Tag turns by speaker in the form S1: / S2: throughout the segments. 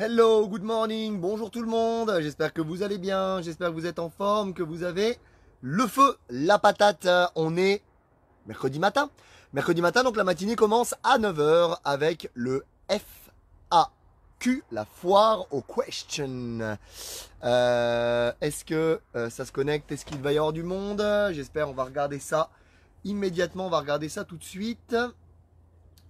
S1: Hello, good morning, bonjour tout le monde. J'espère que vous allez bien, j'espère que vous êtes en forme, que vous avez le feu, la patate. Euh, on est mercredi matin. Mercredi matin, donc la matinée commence à 9h avec le FAQ, la foire aux questions. Euh, est-ce que euh, ça se connecte Est-ce qu'il va y avoir du monde J'espère, on va regarder ça immédiatement, on va regarder ça tout de suite.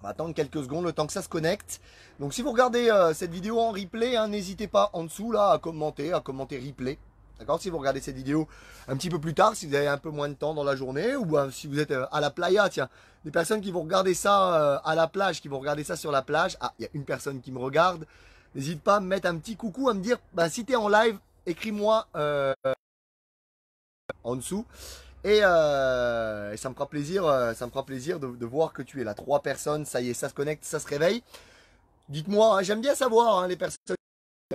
S1: On va attendre quelques secondes le temps que ça se connecte. Donc si vous regardez euh, cette vidéo en replay, hein, n'hésitez pas en dessous là à commenter, à commenter replay. D'accord Si vous regardez cette vidéo un petit peu plus tard, si vous avez un peu moins de temps dans la journée, ou euh, si vous êtes euh, à la playa, tiens, des personnes qui vont regarder ça à la plage, qui vont regarder ça sur la plage, ah, il y a une personne qui me regarde, n'hésite pas à me mettre un petit coucou, à me dire, bah, si tu es en live, écris-moi en dessous. Euh, et, ça me fera plaisir, euh, ça me fera plaisir de, voir que tu es là. Trois personnes, ça y est, ça se connecte, ça se réveille. Dites-moi, hein, j'aime bien savoir hein, les personnes qui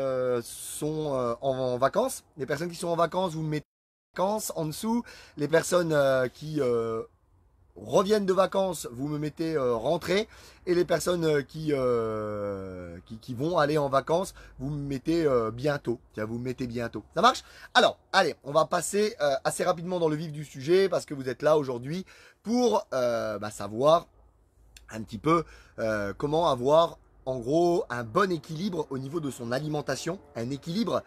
S1: euh, sont en, vacances, les personnes qui sont en vacances, vous mettez vacances en dessous, les personnes qui reviennent de vacances, vous me mettez euh, rentrée, et les personnes euh, euh, qui, qui, vont aller en vacances, vous me mettez bientôt. Tiens, vous me mettez bientôt. Ça marche Alors, allez, on va passer assez rapidement dans le vif du sujet, parce que vous êtes là aujourd'hui pour bah, savoir un petit peu comment avoir en gros un bon équilibre au niveau de son alimentation, un équilibre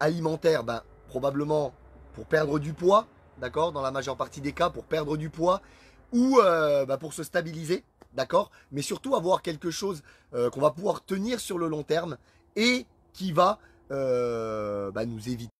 S1: alimentaire, ben, probablement pour perdre du poids, d'accord, dans la majeure partie des cas, pour perdre du poids ou euh, bah, pour se stabiliser, d'accord, mais surtout avoir quelque chose euh, qu'on va pouvoir tenir sur le long terme et qui va euh, bah, nous éviter.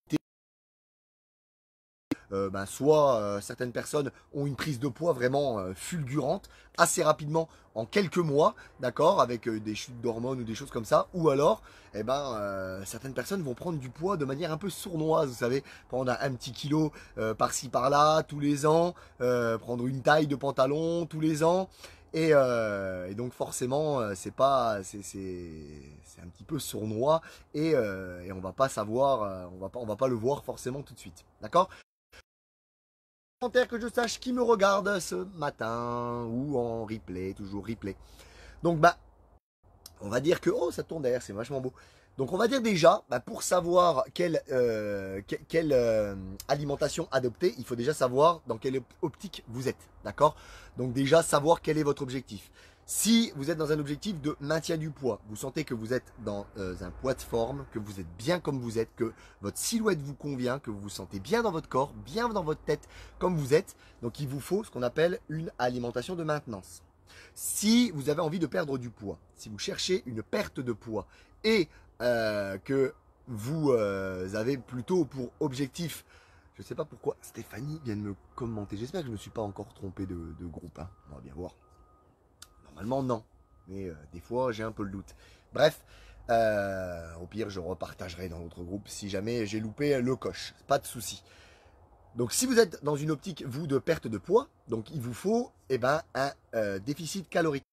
S1: Euh, bah, soit euh, certaines personnes ont une prise de poids vraiment euh, fulgurante assez rapidement en quelques mois, d'accord, avec des chutes d'hormones ou des choses comme ça, ou alors, eh ben, certaines personnes vont prendre du poids de manière un peu sournoise, vous savez, prendre un, petit kilo par-ci par-là tous les ans, prendre une taille de pantalon tous les ans, et, donc forcément, c'est pas, c'est, un petit peu sournois et, et on va pas savoir, on va on va pas le voir forcément tout de suite, d'accord que je sache qui me regarde ce matin ou en replay, toujours replay. Donc bah, on va dire que oh ça tourne derrière, c'est vachement beau. Donc on va dire déjà, bah, pour savoir quelle, euh, quelle euh, alimentation adopter, il faut déjà savoir dans quelle optique vous êtes, d'accord Donc déjà savoir quel est votre objectif. Si vous êtes dans un objectif de maintien du poids, vous sentez que vous êtes dans euh, un poids de forme, que vous êtes bien comme vous êtes, que votre silhouette vous convient, que vous vous sentez bien dans votre corps, bien dans votre tête, comme vous êtes, donc il vous faut ce qu'on appelle une alimentation de maintenance. Si vous avez envie de perdre du poids, si vous cherchez une perte de poids et euh, que vous euh, avez plutôt pour objectif je ne sais pas pourquoi Stéphanie vient de me commenter. J'espère que je ne me suis pas encore trompé de, groupe. Hein. On va bien voir. Normalement, non. Mais euh, des fois, j'ai un peu le doute. Bref, euh, au pire, je repartagerai dans l'autre groupe si jamais j'ai loupé le coche. Pas de souci. Donc, si vous êtes dans une optique, vous, de perte de poids, donc il vous faut eh ben, un euh, déficit calorique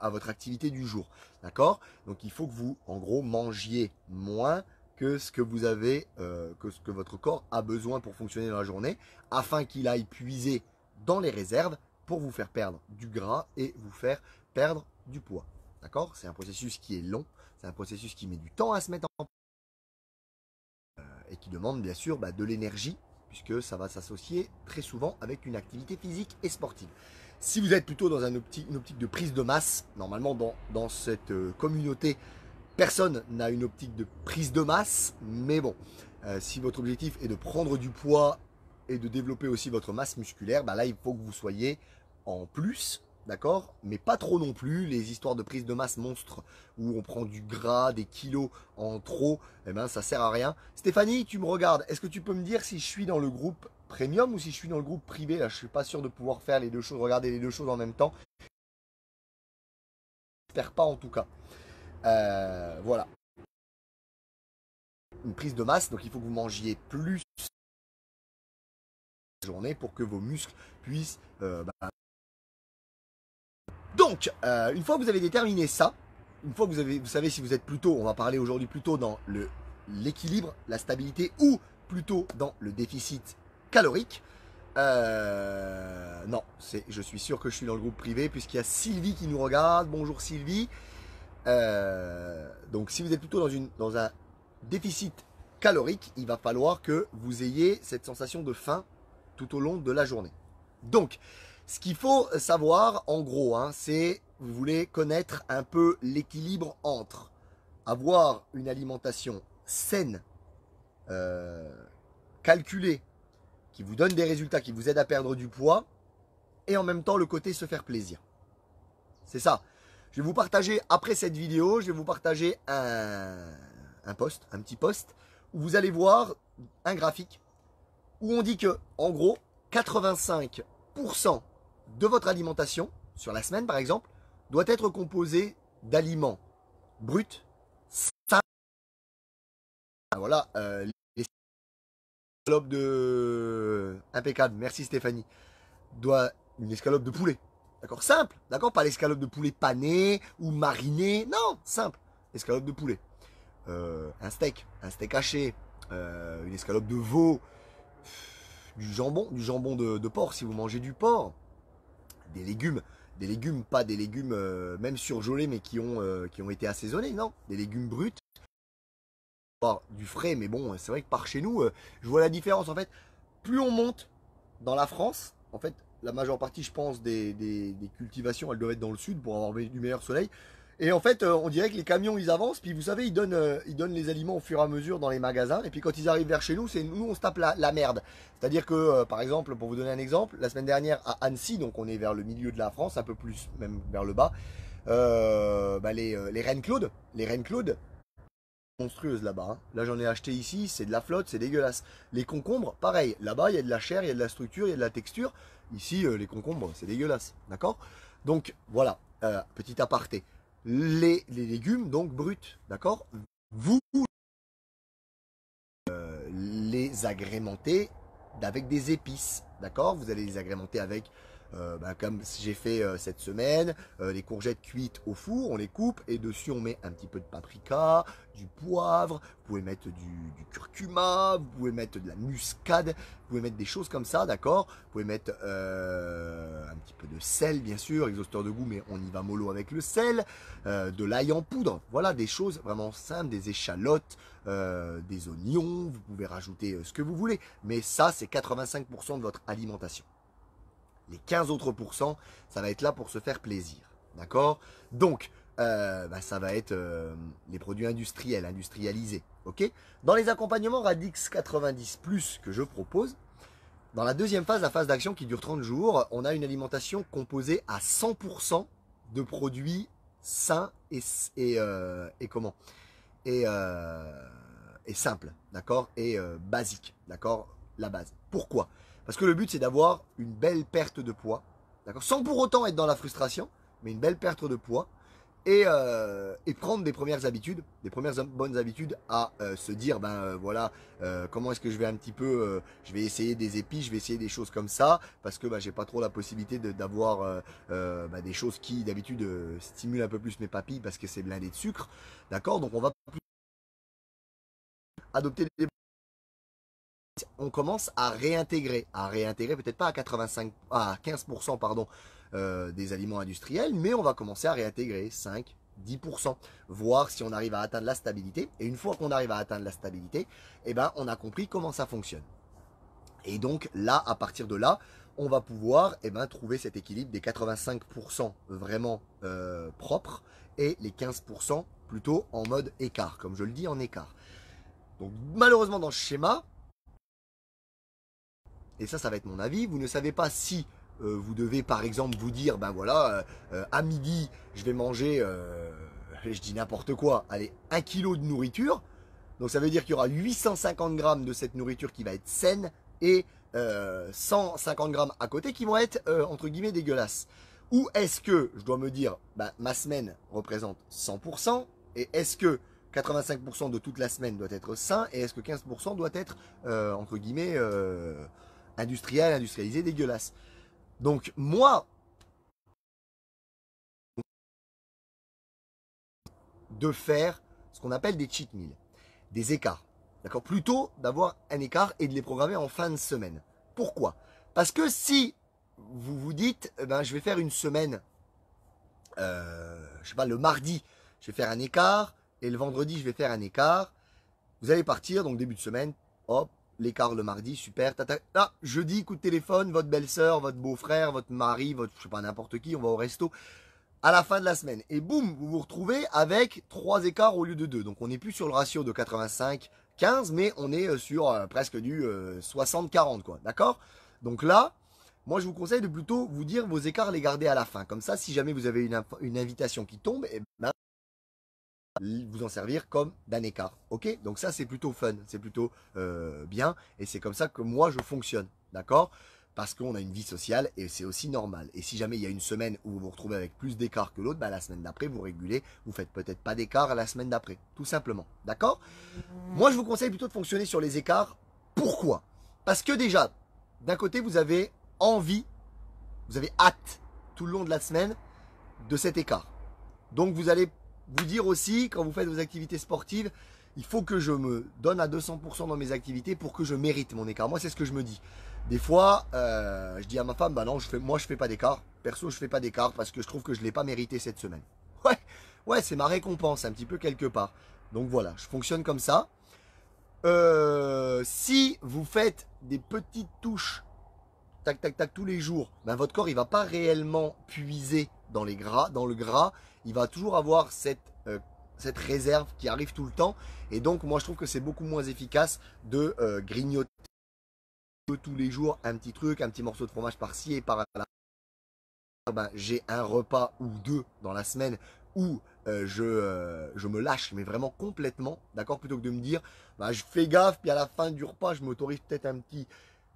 S1: à votre activité du jour. D'accord Donc, il faut que vous, en gros, mangiez moins que ce que vous avez, que ce que votre corps a besoin pour fonctionner dans la journée, afin qu'il aille puiser dans les réserves pour vous faire perdre du gras et vous faire perdre du poids. D'accord C'est un processus qui est long, c'est un processus qui met du temps à se mettre en place euh, et qui demande bien sûr bah, de l'énergie puisque ça va s'associer très souvent avec une activité physique et sportive. Si vous êtes plutôt dans une optique de prise de masse, normalement dans, cette euh, communauté, personne n'a une optique de prise de masse, mais bon, euh, si votre objectif est de prendre du poids et de développer aussi votre masse musculaire, bah là, il faut que vous soyez en plus, d'accord Mais pas trop non plus. Les histoires de prise de masse monstre où on prend du gras, des kilos en trop, et eh ben, ça sert à rien. Stéphanie, tu me regardes. Est-ce que tu peux me dire si je suis dans le groupe premium ou si je suis dans le groupe privé Là, je suis pas sûr de pouvoir faire les deux choses, regarder les deux choses en même temps. J'espère pas en tout cas. Euh, voilà. Une prise de masse, donc il faut que vous mangiez plus journée pour que vos muscles puissent... Euh, bah, donc, euh, une fois que vous avez déterminé ça, une fois que vous, avez, vous savez si vous êtes plutôt, on va parler aujourd'hui plutôt dans l'équilibre, la stabilité ou plutôt dans le déficit calorique, euh, non non, je suis sûr que je suis dans le groupe privé puisqu'il y a Sylvie qui nous regarde. Bonjour Sylvie. donc si vous êtes plutôt dans, une, dans un déficit calorique, il va falloir que vous ayez cette sensation de faim tout au long de la journée. Donc, ce qu'il faut savoir en gros, hein, c'est, vous voulez connaître un peu l'équilibre entre avoir une alimentation saine, euh, calculée, qui vous donne des résultats, qui vous aide à perdre du poids, et en même temps le côté se faire plaisir. C'est ça. Je vais vous partager, après cette vidéo, je vais vous partager un, un post, un petit post, où vous allez voir un graphique où on dit que, en gros, 85% de votre alimentation, sur la semaine par exemple, doit être composée d'aliments bruts, Voilà, euh, de... Impeccable, merci Stéphanie. Doit une escalope de poulet. D'accord Simple, d'accord Pas l'escalope de poulet panée ou marinée. Non, simple. Escalope de poulet. Euh, un steak, un steak haché, euh, une escalope de veau, du jambon, du jambon de, porc si vous mangez du porc, des légumes, des légumes, pas des légumes euh, même surgelés mais qui ont, euh, qui ont été assaisonnés, non, des légumes bruts, du frais, mais bon, c'est vrai que par chez nous, euh, je vois la différence en fait. Plus on monte dans la France, en fait, la majeure partie, je pense, des, des, des cultivations, elles doivent être dans le sud pour avoir du meilleur soleil. Et en fait, euh, on dirait que les camions, ils avancent, puis vous savez, ils donnent, euh, ils donnent les aliments au fur et à mesure dans les magasins. Et puis quand ils arrivent vers chez nous, c'est nous, on se tape la, la merde. C'est-à-dire que, euh, par exemple, pour vous donner un exemple, la semaine dernière à Annecy, donc on est vers le milieu de la France, un peu plus, même vers le bas, bah, les, les Reines Claude, les Reines Claude, monstrueuses là-bas. Hein. Là, j'en ai acheté ici, c'est de la flotte, c'est dégueulasse. Les concombres, pareil. Là-bas, il y a de la chair, il y a de la structure, il y a de la texture. Ici, les concombres, c'est dégueulasse. D'accord Donc, voilà, petit aparté les, légumes, donc bruts, d'accord Vous euh, les agrémenter avec des épices, d'accord Vous allez les agrémenter avec euh, bah, comme j'ai fait euh, cette semaine, euh, les courgettes cuites au four, on les coupe et dessus on met un petit peu de paprika, du poivre, vous pouvez mettre du, du curcuma, vous pouvez mettre de la muscade, vous pouvez mettre des choses comme ça, d'accord Vous pouvez mettre un petit peu de sel, bien sûr, exhausteur de goût, mais on y va mollo avec le sel, de l'ail en poudre, voilà des choses vraiment simples, des échalotes, des oignons, vous pouvez rajouter ce que vous voulez, mais ça c'est 85% de votre alimentation. Les 15 autres pourcents, ça va être là pour se faire plaisir. D'accord Donc, euh, bah, ça va être euh, les produits industriels, industrialisés. ok dans les accompagnements Radix 90 Plus que je propose, dans la deuxième phase, la phase d'action qui dure 30 jours, on a une alimentation composée à 100% de produits sains et, euh, et, comment et, et simples, d'accord Et basique, d'accord La base. Pourquoi parce que le but, c'est d'avoir une belle perte de poids, d'accord Sans pour autant être dans la frustration, mais une belle perte de poids. Et, euh, prendre des premières habitudes, des premières bonnes habitudes à euh, se dire, ben euh, voilà, comment est-ce que je vais un petit peu, je vais essayer des épis, je vais essayer des choses comme ça, parce que je ben, j'ai pas trop la possibilité d'avoir ben, des choses qui d'habitude stimulent un peu plus mes papilles parce que c'est blindé de sucre, d'accord Donc on va plus adopter des on commence à réintégrer, à réintégrer peut-être pas à 85, à 15% pardon, euh, des aliments industriels, mais on va commencer à réintégrer 5, 10%, voir si on arrive à atteindre la stabilité. Et une fois qu'on arrive à atteindre la stabilité, eh ben, on a compris comment ça fonctionne. Et donc là, à partir de là, on va pouvoir et eh ben, trouver cet équilibre des 85% vraiment euh, propres et les 15% plutôt en mode écart, comme je le dis en écart. Donc malheureusement dans ce schéma, et ça, ça va être mon avis, vous ne savez pas si euh, vous devez par exemple vous dire, ben voilà, euh, euh, à midi, je vais manger, je dis n'importe quoi, allez, un kilo de nourriture. Donc ça veut dire qu'il y aura 850 grammes de cette nourriture qui va être saine et 150 grammes à côté qui vont être entre guillemets dégueulasses. Ou est-ce que je dois me dire, ben, ma semaine représente 100% et est-ce que 85% de toute la semaine doit être sain et est-ce que 15% doit être entre guillemets industriel, industrialisé, dégueulasse. Donc moi, de faire ce qu'on appelle des cheat meals, des écarts. D'accord Plutôt d'avoir un écart et de les programmer en fin de semaine. Pourquoi Parce que si vous vous dites, eh ben, je vais faire une semaine, je euh, je sais pas, le mardi, je vais faire un écart, et le vendredi, je vais faire un écart, vous allez partir, donc début de semaine, hop, l'écart le mardi, super. Ah, jeudi, coup de téléphone, votre belle-sœur, votre beau-frère, votre mari, votre, je sais pas, n'importe qui, on va au resto à la fin de la semaine. Et boum, vous vous retrouvez avec trois écarts au lieu de deux. Donc on n'est plus sur le ratio de 85 15, mais on est euh, sur euh, presque du 60-40, euh, quoi. D'accord Donc là, moi, je vous conseille de plutôt vous dire vos écarts, les garder à la fin. Comme ça, si jamais vous avez une, invitation qui tombe, eh ben, vous en servir comme d'un écart. Ok Donc ça, c'est plutôt fun, c'est plutôt euh, bien, et c'est comme ça que moi, je fonctionne. D'accord parce qu'on a une vie sociale et c'est aussi normal. Et si jamais il y a une semaine où vous vous retrouvez avec plus d'écart que l'autre, bah, la semaine d'après, vous régulez, vous faites peut-être pas d'écart la semaine d'après, tout simplement. D'accord Moi, je vous conseille plutôt de fonctionner sur les écarts. Pourquoi Parce que déjà, d'un côté, vous avez envie, vous avez hâte tout le long de la semaine de cet écart. Donc, vous allez vous dire aussi, quand vous faites vos activités sportives, il faut que je me donne à 200% dans mes activités pour que je mérite mon écart. Moi, c'est ce que je me dis. Des fois, euh, je dis à ma femme, bah non, je fais, moi, je fais pas d'écart. Perso, je ne fais pas d'écart parce que je trouve que je l'ai pas mérité cette semaine. Ouais, ouais, c'est ma récompense un petit peu quelque part. Donc voilà, je fonctionne comme ça. Euh, si vous faites des petites touches, tac, tac, tac, tous les jours, ben votre corps, il va pas réellement puiser dans les gras, dans le gras il va toujours avoir euh, cette, réserve qui arrive tout le temps. Et donc, moi, je trouve que c'est beaucoup moins efficace de euh, grignoter tous les jours un petit truc, un petit morceau de fromage par-ci et par-là. Ah ben, j'ai un repas ou deux dans la semaine où euh, je, me lâche, mais vraiment complètement, d'accord Plutôt que de me dire, bah, je fais gaffe, puis à la fin du repas, je m'autorise peut-être un petit.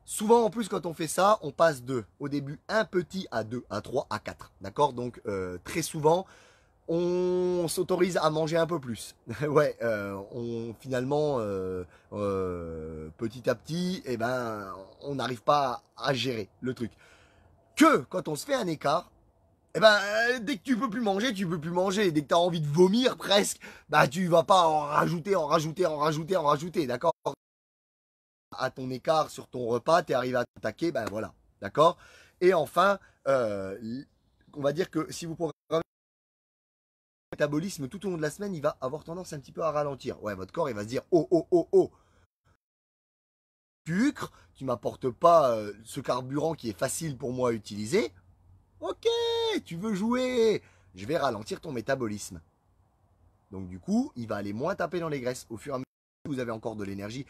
S1: Souvent, en plus, quand on fait ça, on passe de, au début, un petit à deux, à trois, à quatre, d'accord Donc, très souvent, on s'autorise à manger un peu plus. ouais, euh, on finalement euh, euh, petit à petit, et eh ben, on n'arrive pas à, gérer le truc. Que quand on se fait un écart, et eh ben, dès que tu peux plus manger, tu peux plus manger. Dès que tu as envie de vomir presque, bah tu vas pas en rajouter, en rajouter, en rajouter, en rajouter, d'accord À ton écart sur ton repas, tu es arrivé à t'attaquer, ben voilà, d'accord Et enfin, on va dire que si vous tout au long de la semaine, il va avoir tendance un petit peu à ralentir. Ouais, votre corps, il va se dire oh oh oh oh. Sucre, tu m'apportes pas euh, ce carburant qui est facile pour moi à utiliser. Ok, tu veux jouer. Je vais ralentir ton métabolisme. Donc du coup, il va aller moins taper dans les graisses. Au fur et à mesure, que vous avez encore de l'énergie.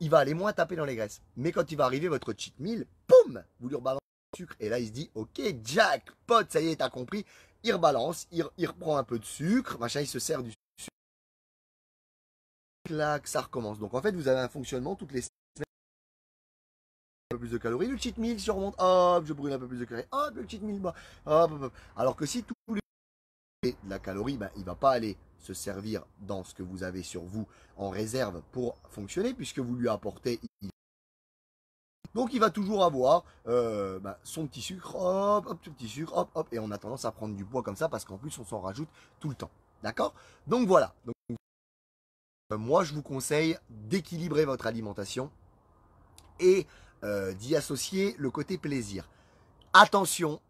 S1: Il va aller moins taper dans les graisses. Mais quand il va arriver votre cheat meal, poum, vous lui rebalancez le sucre. Et là, il se dit, ok, jackpot, ça y est, t'as compris il rebalance, il, reprend un peu de sucre, machin, il se sert du sucre. Là, que ça recommence. Donc en fait, vous avez un fonctionnement toutes les semaines. Un peu plus de calories, le cheat meal, surmonte, hop, je brûle un peu plus de calories, hop, le cheat meal, bah, Alors que si tous les de la calorie, bah, il va pas aller se servir dans ce que vous avez sur vous en réserve pour fonctionner, puisque vous lui apportez, donc il va toujours avoir euh, bah, son petit sucre, hop, hop, son petit sucre, hop, hop, et on a tendance à prendre du poids comme ça parce qu'en plus on s'en rajoute tout le temps. D'accord Donc voilà. Donc, euh, moi je vous conseille d'équilibrer votre alimentation et euh, d'y associer le côté plaisir. Attention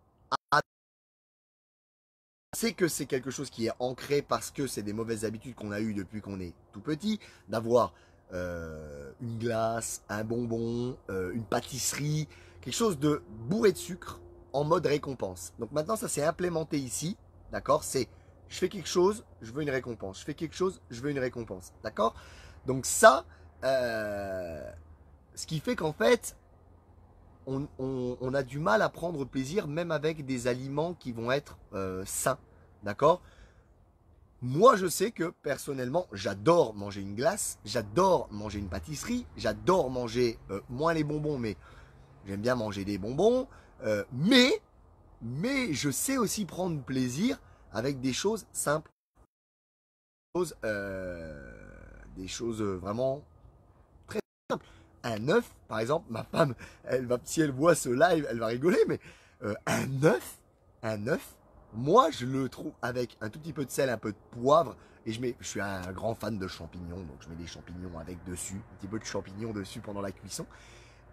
S1: c'est que c'est quelque chose qui est ancré parce que c'est des mauvaises habitudes qu'on a eues depuis qu'on est tout petit, d'avoir euh, une glace, un bonbon, euh, une pâtisserie, quelque chose de bourré de sucre en mode récompense. Donc maintenant, ça s'est implémenté ici, d'accord C'est je fais quelque chose, je veux une récompense. Je fais quelque chose, je veux une récompense, d'accord Donc ça, euh, ce qui fait qu'en fait, on, a du mal à prendre plaisir même avec des aliments qui vont être sains, d'accord moi, je sais que personnellement, j'adore manger une glace, j'adore manger une pâtisserie, j'adore manger euh, moins les bonbons, mais j'aime bien manger des bonbons. Euh, mais, mais je sais aussi prendre plaisir avec des choses simples, des choses, euh, vraiment très simples. Un œuf, par exemple, ma femme, si elle voit ce live, elle va rigoler, mais un œuf, un œuf, moi, je le trouve avec un tout petit peu de sel, un peu de poivre. Et je mets, je suis un grand fan de champignons, donc je mets des champignons avec dessus, un petit peu de champignons dessus pendant la cuisson.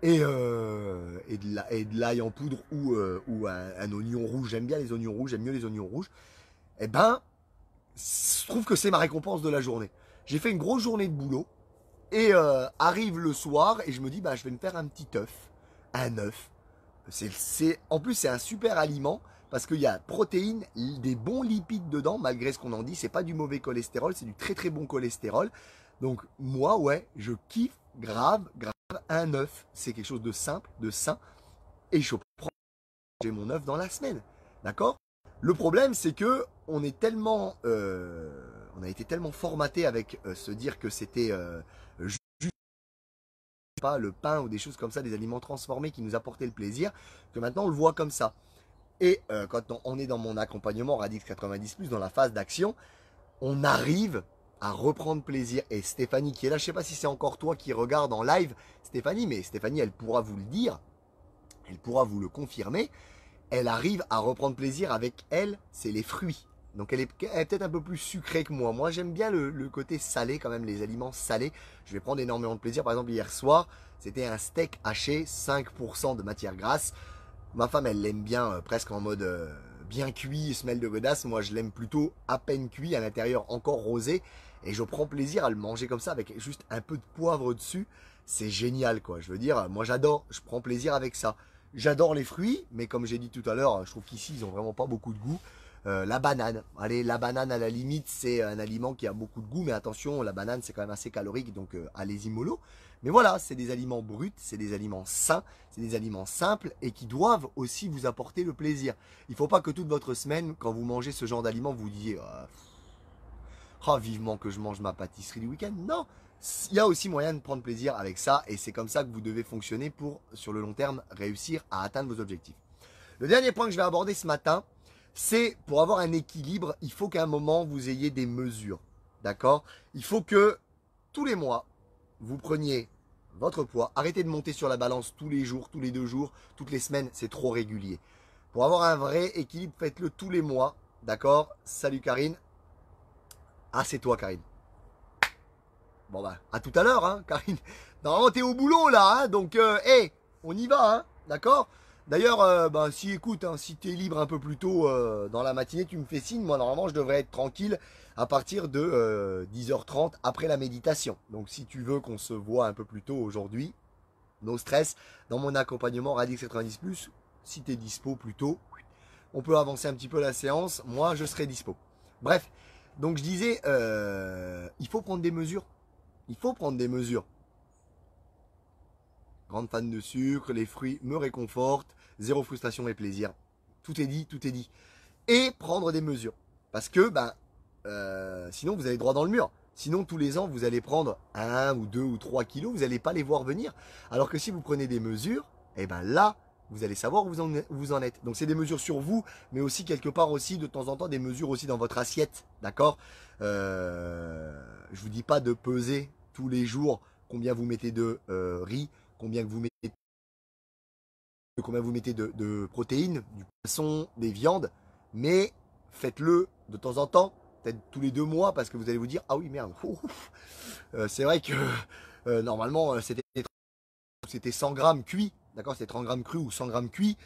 S1: Et, euh, et de l'ail en poudre ou, euh, un, oignon rouge. J'aime bien les oignons rouges, j'aime mieux les oignons rouges. Eh ben, je trouve que c'est ma récompense de la journée. J'ai fait une grosse journée de boulot. Et euh, arrive le soir et je me dis, bah, je vais me faire un petit œuf. Un œuf. en plus, c'est un super aliment parce qu'il y a protéines, des bons lipides dedans, malgré ce qu'on en dit. C'est pas du mauvais cholestérol, c'est du très très bon cholestérol. Donc moi, ouais, je kiffe grave, grave un œuf. C'est quelque chose de simple, de sain, et je prends j'ai mon œuf dans la semaine, d'accord Le problème, c'est que on est tellement, euh, on a été tellement formaté avec euh, se dire que c'était euh, juste pas le pain ou des choses comme ça, des aliments transformés qui nous apportaient le plaisir, que maintenant on le voit comme ça. Et euh, quand on, est dans mon accompagnement Radix 90 ⁇ dans la phase d'action, on arrive à reprendre plaisir. Et Stéphanie qui est là, je ne sais pas si c'est encore toi qui regarde en live, Stéphanie, mais Stéphanie, elle pourra vous le dire, elle pourra vous le confirmer, elle arrive à reprendre plaisir avec elle, c'est les fruits. Donc elle est, peut-être un peu plus sucrée que moi. Moi j'aime bien le, côté salé quand même, les aliments salés. Je vais prendre énormément de plaisir. Par exemple hier soir, c'était un steak haché, 5% de matière grasse. Ma femme, elle l'aime bien, euh, presque en mode euh, bien cuit, semelle de godasse. Moi, je l'aime plutôt à peine cuit, à l'intérieur encore rosé. Et je prends plaisir à le manger comme ça, avec juste un peu de poivre dessus. C'est génial, quoi. Je veux dire, euh, moi, j'adore. Je prends plaisir avec ça. J'adore les fruits, mais comme j'ai dit tout à l'heure, je trouve qu'ici, ils ont vraiment pas beaucoup de goût. la banane. Allez, la banane à la limite, c'est un aliment qui a beaucoup de goût, mais attention, la banane c'est quand même assez calorique, donc allez-y mollo. Mais voilà, c'est des aliments bruts, c'est des aliments sains, c'est des aliments simples et qui doivent aussi vous apporter le plaisir. Il ne faut pas que toute votre semaine, quand vous mangez ce genre d'aliments, vous disiez euh, oh, vivement que je mange ma pâtisserie du week-end. Non, il y a aussi moyen de prendre plaisir avec ça et c'est comme ça que vous devez fonctionner pour, sur le long terme, réussir à atteindre vos objectifs. Le dernier point que je vais aborder ce matin, c'est pour avoir un équilibre, il faut qu'à un moment vous ayez des mesures. D'accord Il faut que tous les mois, vous preniez votre poids. Arrêtez de monter sur la balance tous les jours, tous les deux jours, toutes les semaines, c'est trop régulier. Pour avoir un vrai équilibre, faites-le tous les mois. D'accord Salut Karine. Ah, c'est toi Karine. Bon bah, à tout à l'heure, hein, Karine. Normalement, t'es au boulot là, hein, donc, hé, euh, on y va, hein, d'accord D'ailleurs, euh, bah, si écoute, hein, si tu es libre un peu plus tôt euh, dans la matinée, tu me fais signe. Moi, normalement, je devrais être tranquille à partir de 10h30 euh, après la méditation. Donc, si tu veux qu'on se voit un peu plus tôt aujourd'hui, nos stress, dans mon accompagnement Radix 90+, si tu es dispo plus tôt, on peut avancer un petit peu la séance. Moi, je serai dispo. Bref, donc je disais, il faut prendre des mesures. Il faut prendre des mesures grande fan de sucre, les fruits me réconfortent zéro frustration et plaisir. Tout est dit, tout est dit. Et prendre des mesures. Parce que ben, sinon, vous allez droit dans le mur. Sinon, tous les ans, vous allez prendre un ou deux ou trois kilos, vous n'allez pas les voir venir. Alors que si vous prenez des mesures, et eh ben là, vous allez savoir où vous en, êtes. Donc c'est des mesures sur vous, mais aussi quelque part aussi de temps en temps des mesures aussi dans votre assiette, d'accord euh, Je vous dis pas de peser tous les jours combien vous mettez de euh, riz, combien que vous mettez combien vous mettez de, protéines, du poisson, des viandes, mais faites-le de temps en temps, peut-être tous les deux mois, parce que vous allez vous dire, ah oui, merde, euh, c'est vrai que euh, normalement, euh, c'était, c'était 100 grammes cuit, d'accord C'était 30 grammes cru ou 100 grammes cuit.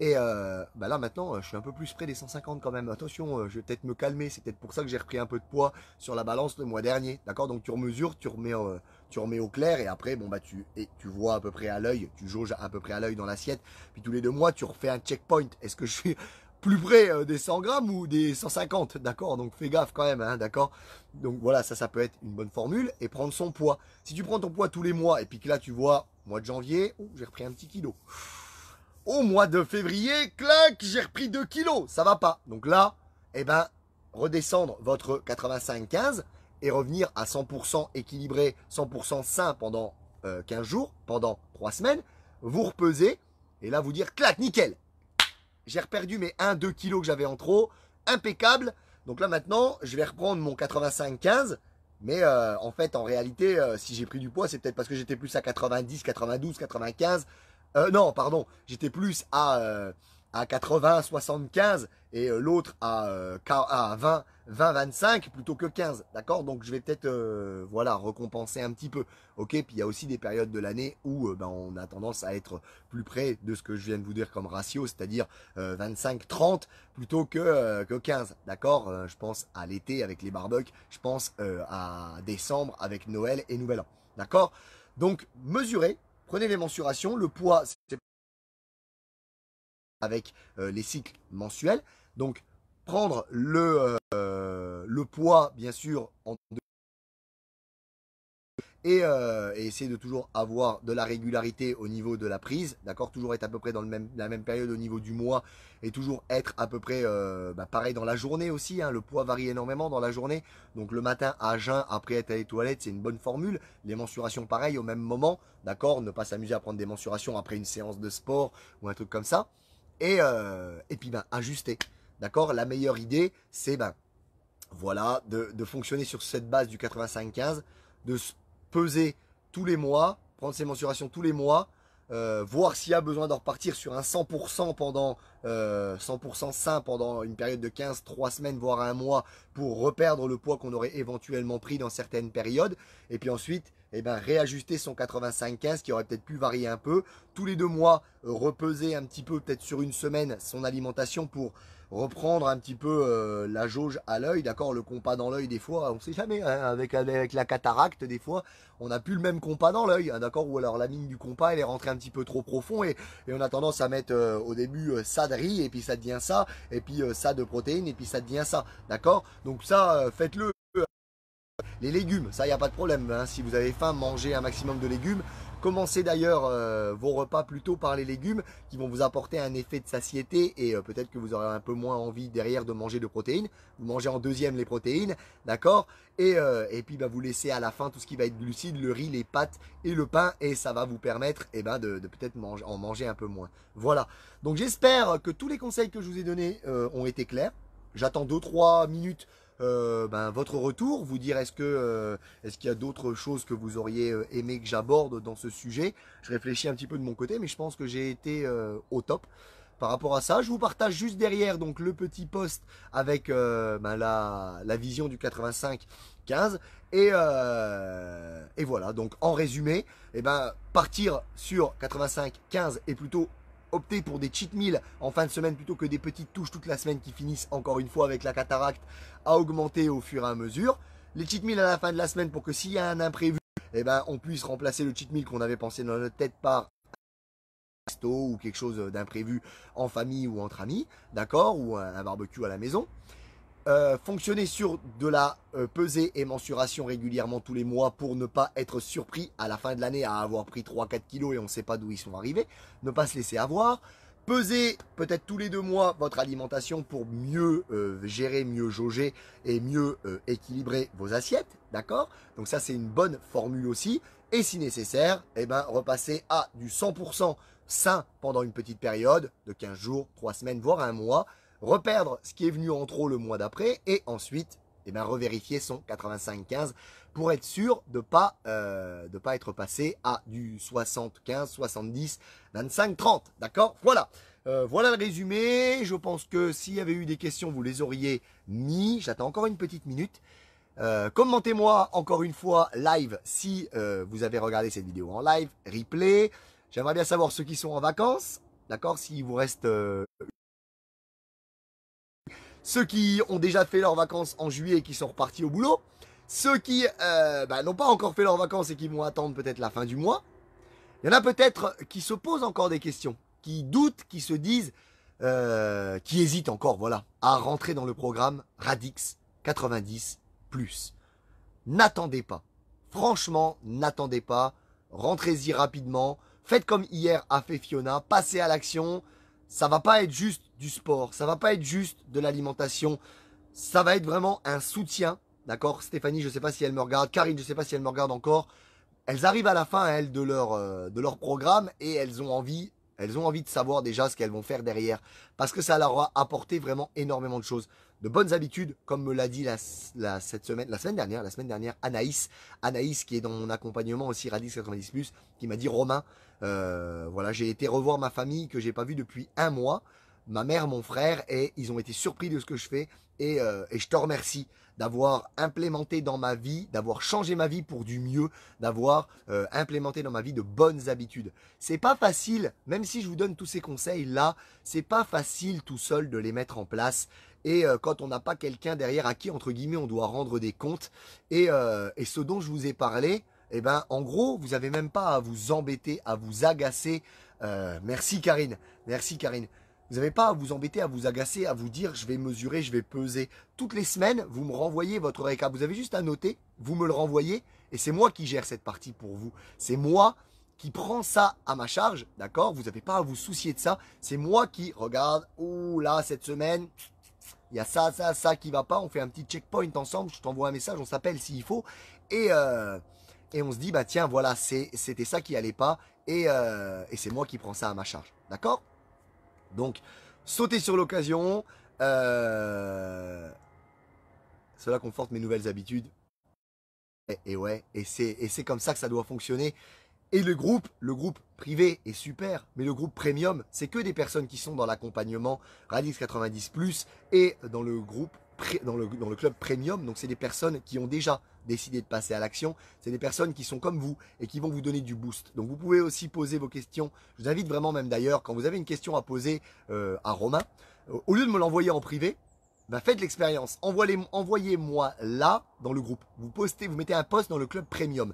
S1: Et bah là maintenant, je suis un peu plus près des 150 quand même. Attention, je vais peut-être me calmer. C'est peut-être pour ça que j'ai repris un peu de poids sur la balance le mois dernier. D'accord Donc tu remesures, tu remets, tu remets au clair et après, bon, bah, tu, et tu vois à peu près à l'œil, tu jauges à peu près à l'œil dans l'assiette. Puis tous les deux mois, tu refais un checkpoint. Est-ce que je suis plus près euh, des 100 grammes ou des 150, d'accord Donc fais gaffe quand même, hein, d'accord Donc voilà, ça, ça peut être une bonne formule et prendre son poids. Si tu prends ton poids tous les mois et puis que là, tu vois, mois de janvier, oh, j'ai repris un petit kilo. Au mois de février, clac, j'ai repris 2 kilos, ça va pas. Donc là, eh ben, redescendre votre 85-15, et revenir à 100% équilibré, 100% sain pendant 15 euh, jours, pendant 3 semaines, vous repesez et là vous dire clac, nickel. J'ai reperdu mes 1-2 kilos que j'avais en trop, impeccable. Donc là maintenant, je vais reprendre mon 85-15. Mais euh, en fait, en réalité, euh, si j'ai pris du poids, c'est peut-être parce que j'étais plus à 90, 92, 95. non, pardon, j'étais plus à à 80, 75 et euh, l'autre à, 20, 20, 25 plutôt que 15. D'accord Donc je vais peut-être euh, voilà recompenser un petit peu. Ok Puis il y a aussi des périodes de l'année où euh, ben, on a tendance à être plus près de ce que je viens de vous dire comme ratio, c'est-à-dire 25-30 plutôt que, que 15. D'accord Je pense à l'été avec les barbecues, je pense à décembre avec Noël et Nouvel An. D'accord Donc mesurez, prenez les mensurations, le poids avec euh, les cycles mensuels. Donc, prendre le, euh, le poids, bien sûr, en deux euh, et, essayer de toujours avoir de la régularité au niveau de la prise, d'accord Toujours être à peu près dans la même période au niveau du mois et toujours être à peu près bah, pareil dans la journée aussi. Hein. le poids varie énormément dans la journée, donc le matin à jeun après être à les toilettes, c'est une bonne formule. Les mensurations pareil au même moment, d'accord Ne pas s'amuser à prendre des mensurations après une séance de sport ou un truc comme ça. Euh, et, puis ben, ajuster. D'accord La meilleure idée, c'est ben, voilà, de, de, fonctionner sur cette base du 85-15, de se peser tous les mois, prendre ses mensurations tous les mois, euh, voir s'il y a besoin d'en repartir sur un 100% pendant 100% euh, sain pendant une période de 15, 3 semaines, voire un mois pour reperdre le poids qu'on aurait éventuellement pris dans certaines périodes. Et puis ensuite, eh ben, réajuster son 85-15 qui aurait peut-être pu varier un peu. Tous les deux mois, euh, reposer un petit peu, peut-être sur une semaine, son alimentation pour reprendre un petit peu euh, la jauge à l'œil, d'accord, le compas dans l'œil des fois, on sait jamais, hein, avec, avec la cataracte des fois, on n'a plus le même compas dans l'œil, hein, d'accord, ou alors la mine du compas elle est rentrée un petit peu trop profond et, on a tendance à mettre euh, au début euh, ça de riz et puis ça devient ça, et puis ça de protéines et puis ça devient ça, d'accord, donc ça faites-le. Les légumes, ça n'y a pas de problème, hein, si vous avez faim, mangez un maximum de légumes. Commencez d'ailleurs euh, vos repas plutôt par les légumes qui vont vous apporter un effet de satiété et euh, peut-être que vous aurez un peu moins envie derrière de manger de protéines. Vous mangez en deuxième les protéines, d'accord euh, et, puis bah, vous laissez à la fin tout ce qui va être glucide, le riz, les pâtes et le pain et ça va vous permettre eh ben, de, peut-être en manger un peu moins. Voilà. Donc j'espère que tous les conseils que je vous ai donnés ont été clairs. J'attends 2-3 minutes euh, ben, votre retour, vous dire est-ce que euh, est-ce qu'il y a d'autres choses que vous auriez euh, aimé que j'aborde dans ce sujet. Je réfléchis un petit peu de mon côté, mais je pense que j'ai été au top par rapport à ça. Je vous partage juste derrière donc le petit post avec ben, la, la, vision du 85. 15 et, et voilà donc en résumé et eh ben partir sur 85 15 est plutôt opter pour des cheat meals en fin de semaine plutôt que des petites touches toute la semaine qui finissent encore une fois avec la cataracte à augmenter au fur et à mesure. Les cheat meals à la fin de la semaine pour que s'il y a un imprévu, eh ben, on puisse remplacer le cheat meal qu'on avait pensé dans notre tête par un resto ou quelque chose d'imprévu en famille ou entre amis, d'accord, ou un barbecue à la maison euh, fonctionner sur de la euh, pesée et mensuration régulièrement tous les mois pour ne pas être surpris à la fin de l'année à avoir pris 3-4 kilos et on ne sait pas d'où ils sont arrivés, ne pas se laisser avoir, peser peut-être tous les deux mois votre alimentation pour mieux euh, gérer, mieux jauger et mieux euh, équilibrer vos assiettes, d'accord Donc ça c'est une bonne formule aussi. Et si nécessaire, eh ben, repasser à du 100% sain pendant une petite période de 15 jours, 3 semaines, voire un mois reperdre ce qui est venu en trop le mois d'après et ensuite et eh bien, revérifier son 85-15 pour être sûr de pas euh, pas être passé à du 75, 70, 25, 30. D'accord Voilà. Euh, voilà le résumé. Je pense que s'il y avait eu des questions, vous les auriez mis. J'attends encore une petite minute. Euh, commentez-moi encore une fois live si vous avez regardé cette vidéo en live, replay. J'aimerais bien savoir ceux qui sont en vacances. D'accord S'il vous reste ceux qui ont déjà fait leurs vacances en juillet et qui sont repartis au boulot, ceux qui euh, bah, n'ont pas encore fait leurs vacances et qui vont attendre peut-être la fin du mois. Il y en a peut-être qui se posent encore des questions, qui doutent, qui se disent, euh, qui hésitent encore, voilà, à rentrer dans le programme Radix 90 N'attendez pas. Franchement, n'attendez pas. Rentrez-y rapidement. Faites comme hier a fait Fiona. Passez à l'action ça va pas être juste du sport, ça va pas être juste de l'alimentation, ça va être vraiment un soutien. D'accord Stéphanie, je sais pas si elle me regarde, Karine, je sais pas si elle me regarde encore. Elles arrivent à la fin, elles, de leur, euh, de leur programme et elles ont envie, elles ont envie de savoir déjà ce qu'elles vont faire derrière. Parce que ça leur a apporté vraiment énormément de choses de bonnes habitudes, comme me l'a dit la, cette semaine, la semaine dernière, la semaine dernière, Anaïs, Anaïs qui est dans mon accompagnement aussi Radix 90 plus, qui m'a dit Romain, euh, voilà, j'ai été revoir ma famille que j'ai pas vue depuis un mois, ma mère, mon frère, et ils ont été surpris de ce que je fais, et, euh, je te remercie d'avoir implémenté dans ma vie, d'avoir changé ma vie pour du mieux, d'avoir euh, implémenté dans ma vie de bonnes habitudes. C'est pas facile, même si je vous donne tous ces conseils là, c'est pas facile tout seul de les mettre en place et euh, quand on n'a pas quelqu'un derrière à qui, entre guillemets, on doit rendre des comptes. Et, euh, ce dont je vous ai parlé, eh ben, en gros, vous n'avez même pas à vous embêter, à vous agacer. Euh, merci Karine, merci Karine. Vous n'avez pas à vous embêter, à vous agacer, à vous dire je vais mesurer, je vais peser. Toutes les semaines, vous me renvoyez votre récap. Vous avez juste à noter, vous me le renvoyez et c'est moi qui gère cette partie pour vous. C'est moi qui prends ça à ma charge, d'accord Vous n'avez pas à vous soucier de ça. C'est moi qui regarde, ou là, cette semaine, il y a ça, ça, ça qui va pas, on fait un petit checkpoint ensemble, je t'envoie un message, on s'appelle s'il faut, et, euh, et on se dit, bah tiens, voilà, c'était ça qui allait pas, et, euh, et c'est moi qui prends ça à ma charge, d'accord Donc, sauter sur l'occasion, euh, cela conforte mes nouvelles habitudes, et, et ouais, et c'est comme ça que ça doit fonctionner, et le groupe, le groupe privé est super, mais le groupe premium, c'est que des personnes qui sont dans l'accompagnement Radix 90 et dans le groupe dans le, club premium. Donc, c'est des personnes qui ont déjà décidé de passer à l'action. C'est des personnes qui sont comme vous et qui vont vous donner du boost. Donc, vous pouvez aussi poser vos questions. Je vous invite vraiment, même d'ailleurs, quand vous avez une question à poser euh, à Romain, euh, au lieu de me l'envoyer en privé, bah, faites l'expérience. Envoyez-moi là dans le groupe. Vous postez, vous mettez un post dans le club premium.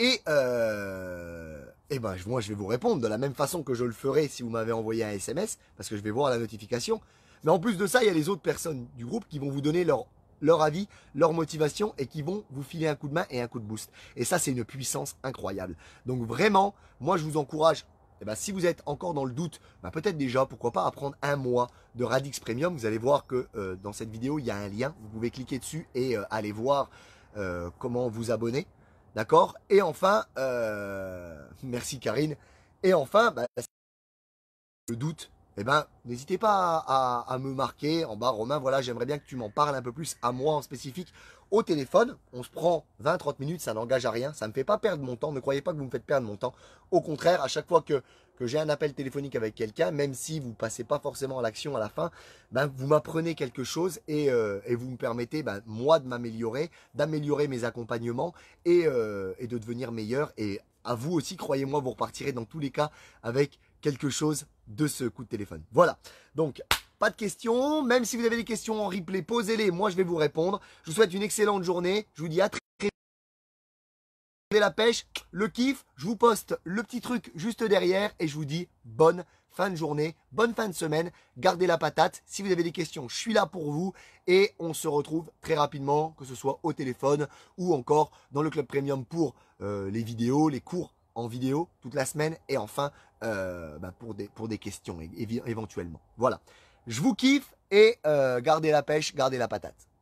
S1: Et, euh, eh ben, moi, je vais vous répondre de la même façon que je le ferai si vous m'avez envoyé un SMS, parce que je vais voir la notification. Mais en plus de ça, il y a les autres personnes du groupe qui vont vous donner leur, avis, leur motivation et qui vont vous filer un coup de main et un coup de boost. Et ça, c'est une puissance incroyable. Donc vraiment, moi, je vous encourage eh ben, si vous êtes encore dans le doute, ben, peut-être déjà, pourquoi pas, apprendre un mois de Radix Premium. Vous allez voir que euh, dans cette vidéo, il y a un lien. Vous pouvez cliquer dessus et euh, aller voir comment vous abonner. D'accord Et enfin, euh, merci Karine. Et enfin, bah, le doute eh ben, n'hésitez pas à, me marquer en bas, Romain, voilà, j'aimerais bien que tu m'en parles un peu plus à moi en spécifique au téléphone. On se prend 20-30 minutes, ça n'engage à rien, ça ne me fait pas perdre mon temps, ne croyez pas que vous me faites perdre mon temps. Au contraire, à chaque fois que, j'ai un appel téléphonique avec quelqu'un, même si vous ne passez pas forcément à l'action à la fin, ben, vous m'apprenez quelque chose et, euh, vous me permettez, ben, moi, de m'améliorer, d'améliorer mes accompagnements et, euh, et de devenir meilleur. Et à vous aussi, croyez-moi, vous repartirez dans tous les cas avec quelque chose de ce coup de téléphone. Voilà. Donc, pas de questions. Même si vous avez des questions en replay, posez-les. Moi, je vais vous répondre. Je vous souhaite une excellente journée. Je vous dis à très vite. La pêche, le kiff. Je vous poste le petit truc juste derrière et je vous dis bonne fin de journée, bonne fin de semaine. Gardez la patate. Si vous avez des questions, je suis là pour vous et on se retrouve très rapidement, que ce soit au téléphone ou encore dans le club premium pour euh, les vidéos, les cours en vidéo toute la semaine et enfin euh, bah, pour, des, pour des questions éventuellement. Voilà. Je vous kiffe et euh, gardez la pêche, gardez la patate.